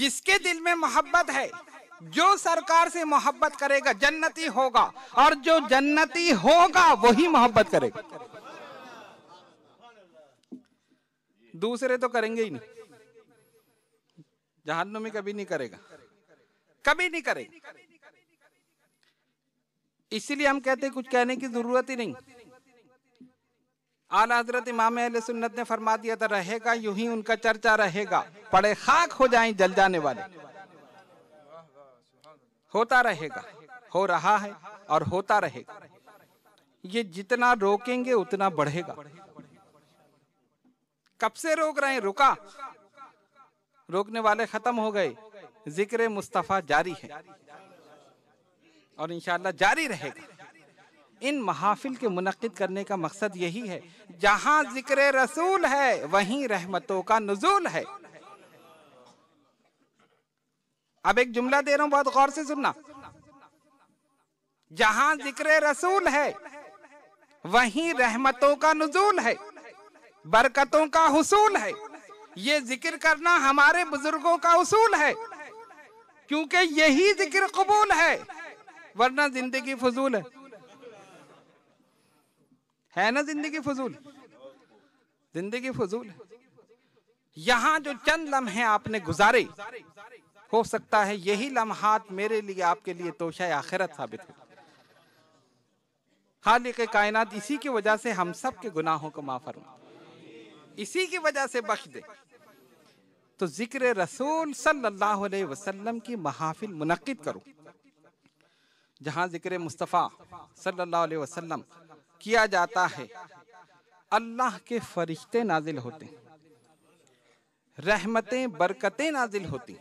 जिसके दिल में मोहब्बत है जो सरकार से मोहब्बत करेगा जन्नती होगा और जो जन्नती होगा वही मोहब्बत करेगा दूसरे तो करेंगे ही नहीं में कभी नहीं करेगा कभी नहीं करेगा इसीलिए हम कहते हैं कुछ कहने की जरूरत ही नहीं आला हजरत इमाम सुन्नत ने फरमा दिया था रहेगा यूं ही उनका चर्चा रहेगा पड़े खाक हो जाए जल जाने वाले होता रहेगा हो रहा है और होता रहेगा ये जितना रोकेंगे उतना बढ़ेगा कब से रोक रहे हैं रुका रोकने वाले खत्म हो गए जिक्र मुस्तफा जारी है और इंशाल्लाह जारी रहेगा इन महाफिल के मुनद करने का मकसद यही है जहाँ जिक्र रसूल है वहीं रहमतों का नजूल है अब एक जुमला दे रहा हूं बहुत गौर से सुनना जहां जिक्र रसूल है वहीं रहमतों का नजूल है बरकतों का हसूल है ये जिक्र करना हमारे बुजुर्गों का उसूल है क्योंकि यही जिक्र कबूल है वरना जिंदगी फजूल है है ना जिंदगी फजूल जिंदगी फजूल यहाँ जो चंद लम्हे आपने गुजारे हो सकता है यही लम्हात मेरे लिए आपके लिए तोशा आखिरत साबित हो हाल के कायनात इसी की वजह से हम सब के गुनाहों को माफ फरमा इसी की वजह से बख्श दे तो जिक्र रसूल सल्लल्लाहु अलैहि वसल्लम की महाफिल मुनद करो जहां जिक्र मुस्तफ़ा सल्लल्लाहु अलैहि वसल्लम किया जाता है अल्लाह के फरिश्ते नाजिल होते रहमतें बरकतें नाजिल होती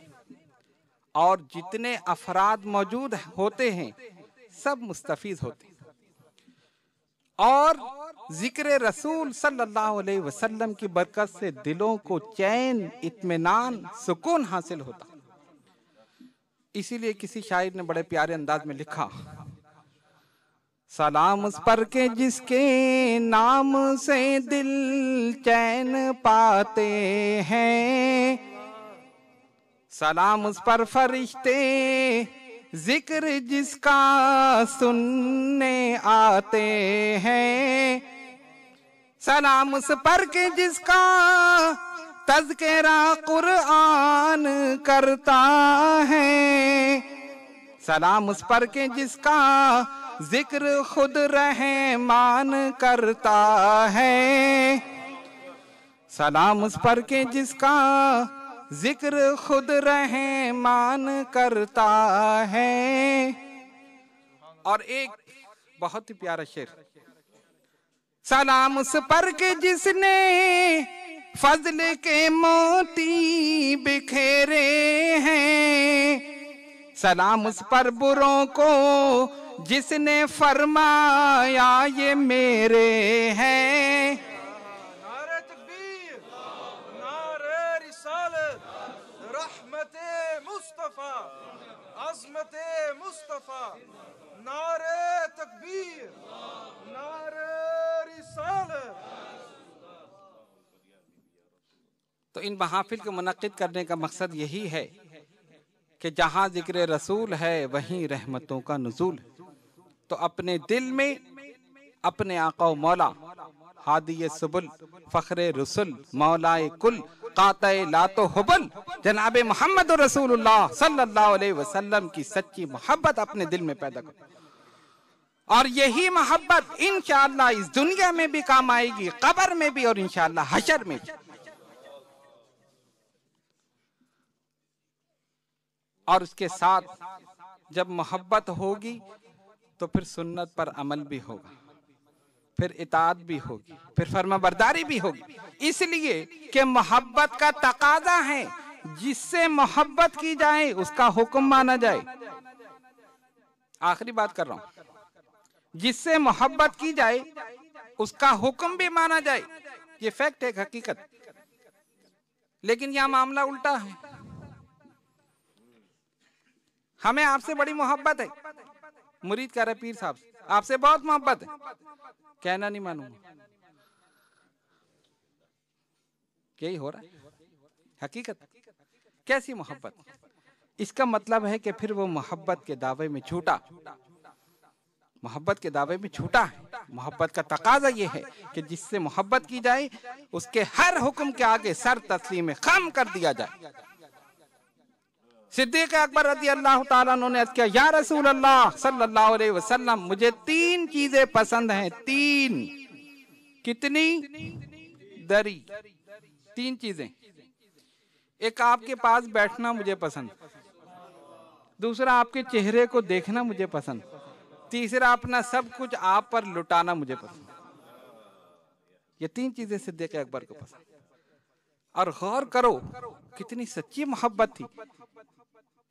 और जितने अफराद मौजूद होते हैं सब मुस्तफ़ होते और जिक्र रसूल सल्लल्लाहु अलैहि वसल्लम की बरकत से दिलों को चैन इत्मीनान सुकून हासिल होता इसीलिए किसी शायर ने बड़े प्यारे अंदाज में लिखा सलाम उस पर के जिसके नाम से दिल चैन पाते हैं सलाम उस पर फरिश्ते जिक्र जिसका सुनने आते हैं सलाम उस पर के जिसका तस्करा कुरान करता है सलाम उस पर के जिसका जिक्र खुद रहे मान करता है सलाम उस पर के जिसका जिक्र खुद रहे मान करता है और एक बहुत ही प्यारा शेर सलाम उस पर के जिसने फजल के मोती बिखेरे हैं सलाम उस पर बुरों को जिसने फरमाया ये मेरे हैं मुस्तफ़ा अजमत मुस्तफ़ा नारे तकबीर नारे तो इन महाफिल को मुनद करने का मकसद यही है कि जहाँ जिक्र रसूल है वहीं रहमतों का नजूल है तो अपने दिल में अपने आका मौला हादी सुबुल फखरे रसुल मौलाए कुल कात लातो हुबल जनाब मोहम्मद रसूलुल्लाह सल्लल्लाहु अलैहि वसल्लम की सच्ची मोहब्बत अपने दिल में पैदा करो और यही मोहब्बत इन इस दुनिया में भी काम आएगी कबर में भी और इन हशर में भी और उसके साथ जब मोहब्बत होगी तो फिर सुन्नत पर अमल भी होगा फिर इताद भी होगी फिर फर्मा बरदारी भी होगी इसलिए कि मोहब्बत का तकाजा है जिससे मोहब्बत की जाए उसका हुक्म माना जाए आखिरी बात कर रहा हूं जिससे मोहब्बत की जाए उसका हुक्म भी माना जाए ये फैक्ट है हकीकत लेकिन यह मामला उल्टा है हमें आपसे बड़ी मोहब्बत है मुरीद कह रहे पीर साहब आपसे बहुत मोहब्बत है कहना नहीं मानूंगा यही हो रहा है हकीकत कैसी मोहब्बत इसका मतलब है कि फिर वो मोहब्बत के दावे में छूटा मोहब्बत के दावे में छूटा है मोहब्बत का तकाजा ये है कि जिससे मोहब्बत की जाए उसके हर हुक्म के आगे सर तस्लीम खम कर दिया जाए सिद्दीक अकबर रजी अल्लाह तुमने किया या रसूल अल्लाह सल्लल्लाहु अलैहि वसल्लम मुझे तीन चीजें पसंद हैं तीन कितनी दरी तीन चीजें एक आपके पास बैठना मुझे पसंद दूसरा आपके चेहरे को देखना मुझे पसंद तीसरा अपना सब कुछ आप पर लुटाना मुझे पसंद ये तीन चीजें सिद्दीक अकबर को पसंद और गौर करो कितनी सच्ची मोहब्बत थी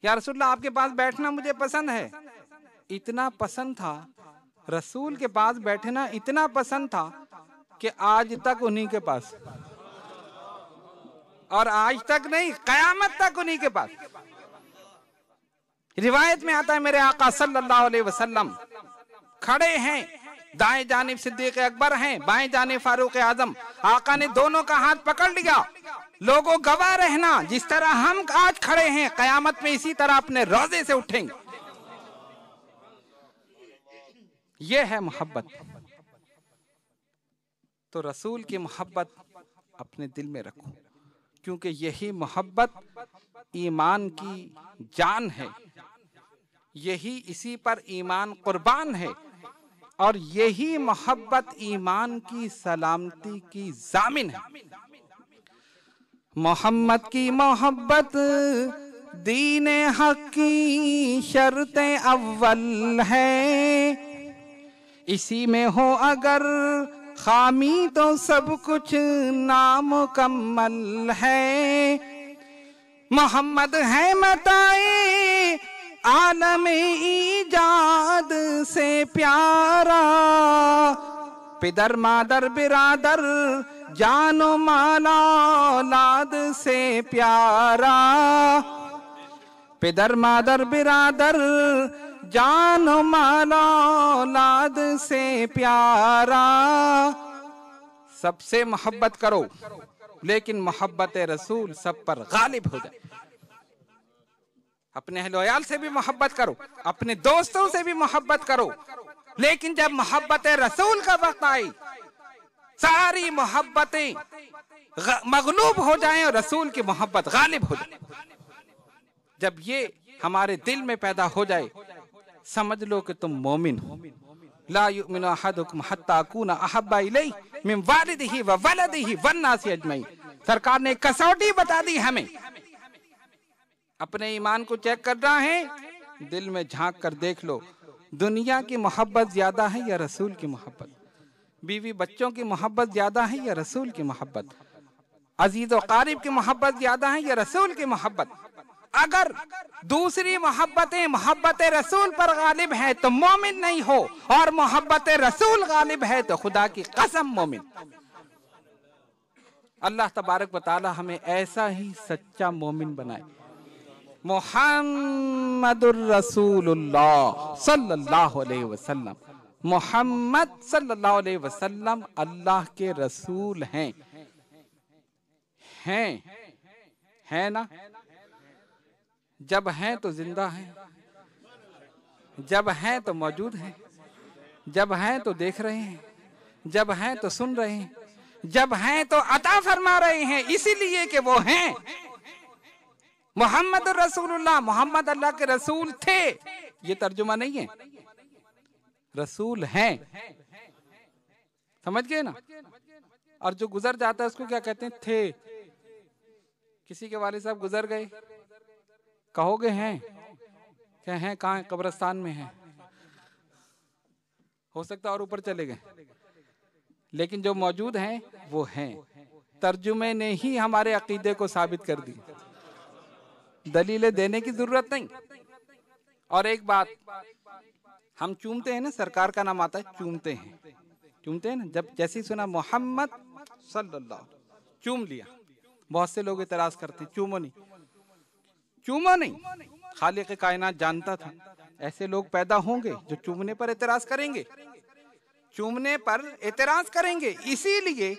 या रसूल आपके पास बैठना मुझे पसंद है इतना पसंद था रसूल के पास बैठना इतना पसंद था कि आज तक उन्हीं के पास और आज तक नहीं कयामत तक उन्हीं के पास रिवायत में आता है मेरे आका सल्लल्लाहु अलैहि वसल्लम खड़े हैं दाएं जानब सिद्दीक अकबर हैं बाएं जानब फारूक आजम आका ने दोनों का हाथ पकड़ लिया लोगों गवाह रहना जिस तरह हम आज खड़े हैं कयामत में इसी तरह अपने रोजे से उठेंगे ये है मोहब्बत तो रसूल की मोहब्बत अपने दिल में रखो क्योंकि यही मोहब्बत ईमान की जान है यही इसी पर ईमान कुर्बान है और यही मोहब्बत ईमान की सलामती की जामिन है मोहम्मद की मोहब्बत दीन हक की शर्त अव्वल है इसी में हो अगर खामी तो सब कुछ नामुकम्मल है मोहम्मद है मताए आलम ईजाद से प्यारा पिदर मादर बिरादर जानो माला औलाद से प्यारा पिदर मादर बिरादर जानो माना औलाद से प्यारा सबसे मोहब्बत करो लेकिन मोहब्बत रसूल सब पर गालिब हो जाए अपने हलोयाल से भी मोहब्बत करो अपने दोस्तों से भी मोहब्बत करो लेकिन जब मोहब्बत रसूल का वक्त आई सारी मोहब्बतें मगलूब हो जाएं और रसूल की मोहब्बत गालिब हो जाए जब ये हमारे दिल में पैदा हो जाए समझ लो कि तुम मोमिन हो वन सरकार ने कसौटी बता दी हमें अपने ईमान को चेक कर रहा है दिल में झांक कर देख लो दुनिया की मोहब्बत ज्यादा है या रसूल की मोहब्बत बीवी बच्चों की मोहब्बत ज्यादा है या रसूल की मोहब्बत अजीज वारिब की मोहब्बत ज्यादा है या रसूल की मोहब्बत अगर दूसरी मोहब्बतें मोहब्बत रसूल पर गालिब है तो मोमिन नहीं हो और मोहब्बत रसूल गालिब है तो खुदा की कसम मोमिन अल्लाह तबारक बता हमें ऐसा ही सच्चा मोमिन बनाए मोहम्मद रसूल सल्लल्लाहु मोहम्मद सल्लल्लाहु अलैहि वसल्लम अल्लाह के रसूल हैं हैं है ना जब हैं तो जिंदा हैं जब हैं तो मौजूद हैं जब हैं तो देख रहे हैं जब हैं तो सुन रहे हैं जब हैं तो अता फरमा रहे हैं इसीलिए कि वो हैं मोहम्मद रसूलुल्लाह मोहम्मद अल्लाह के रसूल थे ये तर्जुमा नहीं है रसूल हैं समझ गए ना और जो गुजर जाता है उसको क्या कहते हैं थे किसी के वाले साहब गुजर गए कहोगे हैं क्या हैं कहा कब्रस्तान में हैं हो सकता और ऊपर चले गए लेकिन जो मौजूद हैं वो हैं तर्जुमे ने ही हमारे अकीदे को साबित कर दी दलीलें देने की जरूरत नहीं और एक बात हम चूमते हैं ना सरकार का नाम आता है चूमते हैं चूमते हैं ना जब जैसे ही सुना मोहम्मद सल्लल्लाहु चूम लिया बहुत से लोग इतराज करते चूमो नहीं चूमा नहीं के कायनात जानता था ऐसे लोग पैदा होंगे जो चूमने पर इतराज करेंगे चूमने पर एतराज करेंगे इसीलिए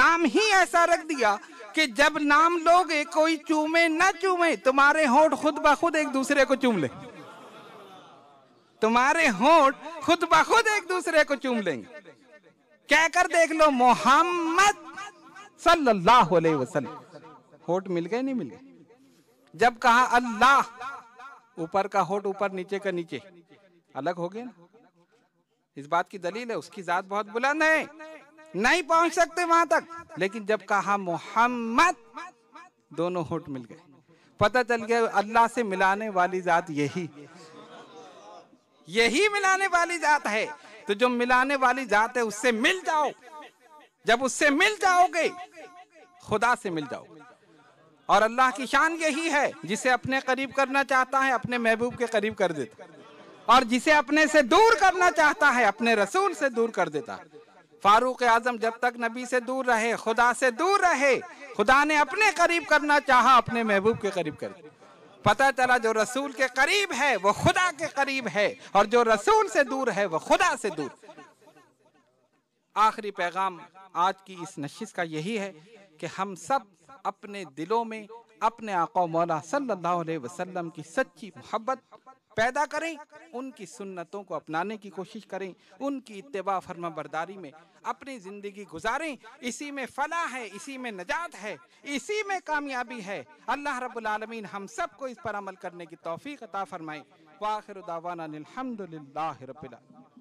नाम ही ऐसा रख दिया कि जब नाम लोगे कोई चूमे ना चूमे तुम्हारे होठ खुद ब खुद एक दूसरे को चूम ले तुम्हारे होंठ खुद ब खुद एक दूसरे को चूम लेंगे कहकर देख लो मोहम्मद सल्लल्लाहु अलैहि वसल्लम होंठ मिल गए नहीं मिल गए जब कहा अल्लाह ऊपर का होंठ ऊपर नीचे का नीचे अलग हो गए ना इस बात की दलील है उसकी जात बहुत बुलंद है नहीं पहुंच सकते वहां तक लेकिन जब कहा मोहम्मद दोनों होंठ मिल गए पता चल गया अल्लाह से मिलाने वाली जात यही यही मिलाने वाली जात है तो जो मिलाने वाली जात है उससे मिल जाओ जब उससे मिल जाओगे खुदा से मिल जाओ और अल्लाह की शान यही है जिसे अपने करीब करना चाहता है अपने महबूब के करीब कर देता और जिसे अपने से दूर करना चाहता है अपने रसूल से दूर कर देता फारूक आजम जब तक नबी से दूर रहे खुदा से दूर रहे खुदा ने अपने करीब करना चाहा अपने महबूब के करीब कर दिया पता चला जो रसूल के करीब है वो खुदा के करीब है और जो रसूल से दूर है वो खुदा से दूर आखिरी पैगाम आज की इस नशिश का यही है कि हम सब अपने दिलों में अपने आका मौला सल्लल्लाहु अलैहि वसल्लम की सच्ची मोहब्बत पैदा करें उनकी सुन्नतों को अपनाने की कोशिश करें उनकी इतबा फर्मा बरदारी में अपनी ज़िंदगी गुजारें इसी में फला है इसी में नजात है इसी में कामयाबी है अल्लाह रबालमीन हम सबको इस पर अमल करने की तोफ़ी अता फ़रमाएँ वाखिर दावाना अलहमदिल्ला